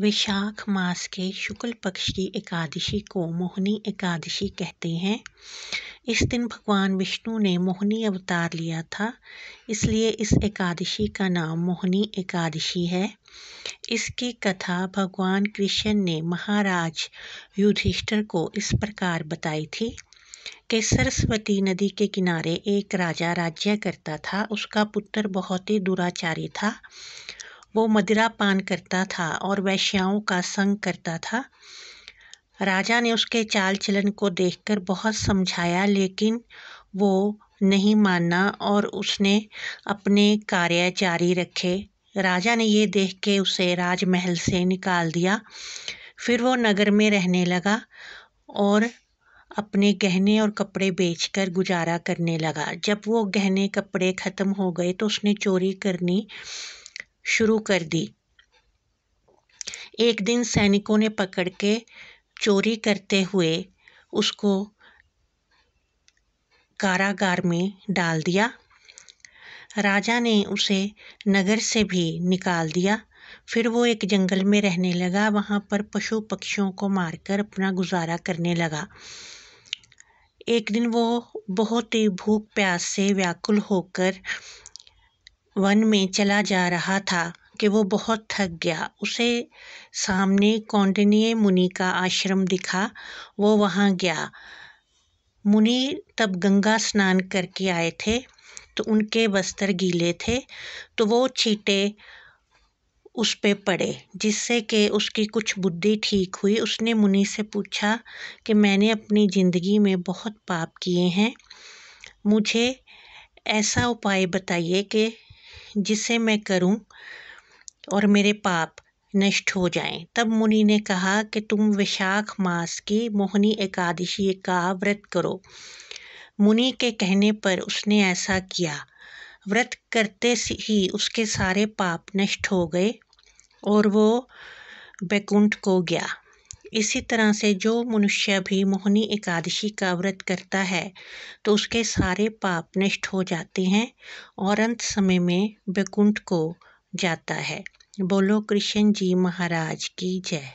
विशाख मास के शुक्ल पक्ष की एकादशी को मोहनी एकादशी कहते हैं इस दिन भगवान विष्णु ने मोहनी अवतार लिया था इसलिए इस एकादशी का नाम मोहनी एकादशी है इसकी कथा भगवान कृष्ण ने महाराज युधिष्ठर को इस प्रकार बताई थी कि सरस्वती नदी के किनारे एक राजा राज्य करता था उसका पुत्र बहुत ही दुराचारी था वो मदिरा पान करता था और वैश्याओं का संग करता था राजा ने उसके चाल चलन को देखकर बहुत समझाया लेकिन वो नहीं माना और उसने अपने कार्य जारी रखे राजा ने ये देख के उसे राजमहल से निकाल दिया फिर वो नगर में रहने लगा और अपने गहने और कपड़े बेचकर गुजारा करने लगा जब वो गहने कपड़े ख़त्म हो गए तो उसने चोरी करनी शुरू कर दी एक दिन सैनिकों ने पकड़ के चोरी करते हुए उसको कारागार में डाल दिया राजा ने उसे नगर से भी निकाल दिया फिर वो एक जंगल में रहने लगा वहाँ पर पशु पक्षियों को मारकर अपना गुजारा करने लगा एक दिन वो बहुत ही भूख प्यास से व्याकुल होकर वन में चला जा रहा था कि वो बहुत थक गया उसे सामने कौंडनीय मुनि का आश्रम दिखा वो वहाँ गया मुनि तब गंगा स्नान करके आए थे तो उनके वस्त्र गीले थे तो वो छीटे उस पे पड़े जिससे कि उसकी कुछ बुद्धि ठीक हुई उसने मुनि से पूछा कि मैंने अपनी ज़िंदगी में बहुत पाप किए हैं मुझे ऐसा उपाय बताइए कि जिसे मैं करूं और मेरे पाप नष्ट हो जाएं तब मुनि ने कहा कि तुम विशाख मास की मोहनी एकादशी का व्रत करो मुनि के कहने पर उसने ऐसा किया व्रत करते ही उसके सारे पाप नष्ट हो गए और वो बैकुंठ को गया इसी तरह से जो मनुष्य भी मोहनी एकादशी का व्रत करता है तो उसके सारे पाप नष्ट हो जाते हैं और अंत समय में वैकुंठ को जाता है बोलो कृष्ण जी महाराज की जय